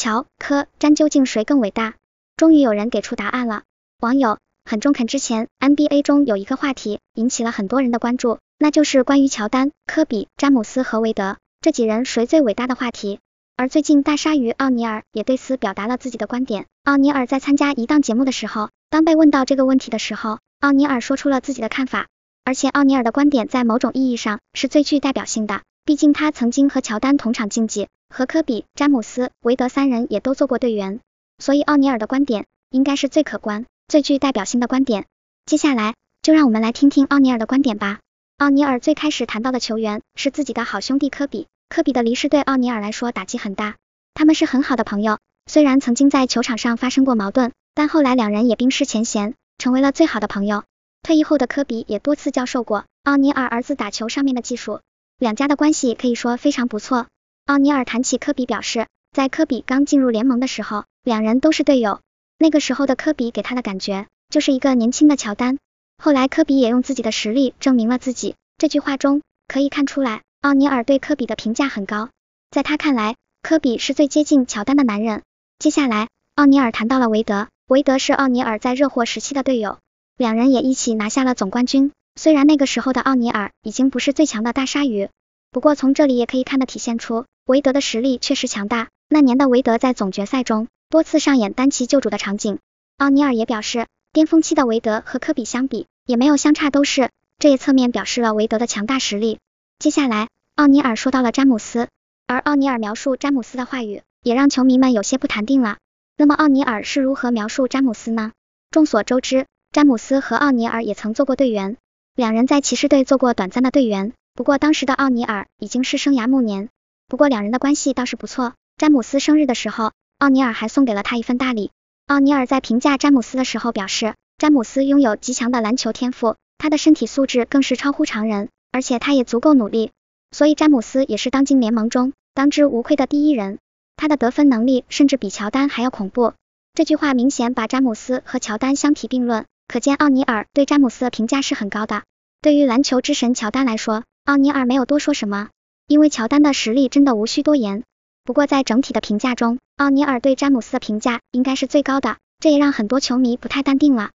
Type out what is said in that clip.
乔、科、詹究竟谁更伟大？终于有人给出答案了。网友很中肯。之前 NBA 中有一个话题引起了很多人的关注，那就是关于乔丹、科比、詹姆斯和韦德这几人谁最伟大的话题。而最近大鲨鱼奥尼尔也对此表达了自己的观点。奥尼尔在参加一档节目的时候，当被问到这个问题的时候，奥尼尔说出了自己的看法。而且奥尼尔的观点在某种意义上是最具代表性的。毕竟他曾经和乔丹同场竞技，和科比、詹姆斯、韦德三人也都做过队员，所以奥尼尔的观点应该是最可观、最具代表性的观点。接下来就让我们来听听奥尼尔的观点吧。奥尼尔最开始谈到的球员是自己的好兄弟科比，科比的离世对奥尼尔来说打击很大。他们是很好的朋友，虽然曾经在球场上发生过矛盾，但后来两人也冰释前嫌，成为了最好的朋友。退役后的科比也多次教授过奥尼尔儿子打球上面的技术。两家的关系可以说非常不错。奥尼尔谈起科比，表示，在科比刚进入联盟的时候，两人都是队友。那个时候的科比给他的感觉就是一个年轻的乔丹。后来科比也用自己的实力证明了自己。这句话中可以看出来，奥尼尔对科比的评价很高。在他看来，科比是最接近乔丹的男人。接下来，奥尼尔谈到了韦德。韦德是奥尼尔在热火时期的队友，两人也一起拿下了总冠军。虽然那个时候的奥尼尔已经不是最强的大鲨鱼，不过从这里也可以看得体现出韦德的实力确实强大。那年的韦德在总决赛中多次上演单骑救主的场景，奥尼尔也表示巅峰期的韦德和科比相比也没有相差都是，这也侧面表示了韦德的强大实力。接下来，奥尼尔说到了詹姆斯，而奥尼尔描述詹姆斯的话语也让球迷们有些不淡定了。那么奥尼尔是如何描述詹姆斯呢？众所周知，詹姆斯和奥尼尔也曾做过队员。两人在骑士队做过短暂的队员，不过当时的奥尼尔已经是生涯暮年。不过两人的关系倒是不错，詹姆斯生日的时候，奥尼尔还送给了他一份大礼。奥尼尔在评价詹姆斯的时候表示，詹姆斯拥有极强的篮球天赋，他的身体素质更是超乎常人，而且他也足够努力，所以詹姆斯也是当今联盟中当之无愧的第一人。他的得分能力甚至比乔丹还要恐怖。这句话明显把詹姆斯和乔丹相提并论。可见奥尼尔对詹姆斯的评价是很高的。对于篮球之神乔丹来说，奥尼尔没有多说什么，因为乔丹的实力真的无需多言。不过在整体的评价中，奥尼尔对詹姆斯的评价应该是最高的，这也让很多球迷不太淡定了。